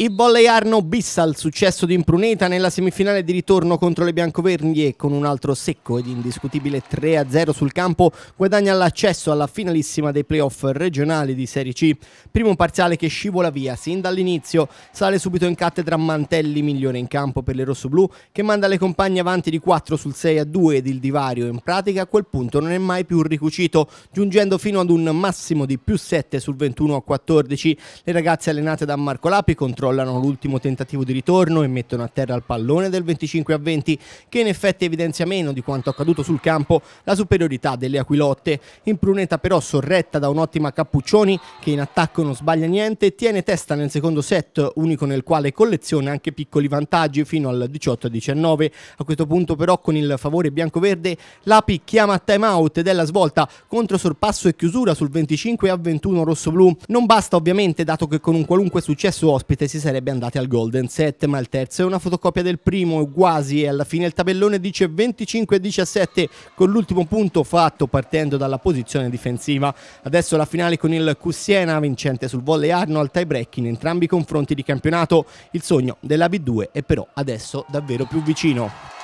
I Bolleyar Arno bissa al successo di Impruneta nella semifinale di ritorno contro le Biancovernie con un altro secco ed indiscutibile 3-0 sul campo guadagna l'accesso alla finalissima dei playoff regionali di Serie C. Primo parziale che scivola via sin dall'inizio, sale subito in cattedra Mantelli migliore in campo per le rossoblù che manda le compagne avanti di 4 sul 6-2 ed il divario in pratica a quel punto non è mai più ricucito, giungendo fino ad un massimo di più 7 sul 21-14. Le ragazze allenate da Marco Lapi contro controllano l'ultimo tentativo di ritorno e mettono a terra il pallone del 25 a 20 che in effetti evidenzia meno di quanto accaduto sul campo la superiorità delle Aquilotte. In però sorretta da un'ottima Cappuccioni che in attacco non sbaglia niente tiene testa nel secondo set unico nel quale colleziona anche piccoli vantaggi fino al 18-19. a A questo punto però con il favore bianco-verde l'Api chiama time out ed è la svolta contro sorpasso e chiusura sul 25 a 21 rosso-blu. Non basta ovviamente dato che con un qualunque successo ospite si si sarebbe andati al Golden 7, ma il terzo è una fotocopia del primo, quasi, e alla fine il tabellone dice 25-17 con l'ultimo punto fatto partendo dalla posizione difensiva. Adesso la finale con il Cussiena, vincente sul volley Arnold, tie break in entrambi i confronti di campionato. Il sogno della B2 è però adesso davvero più vicino.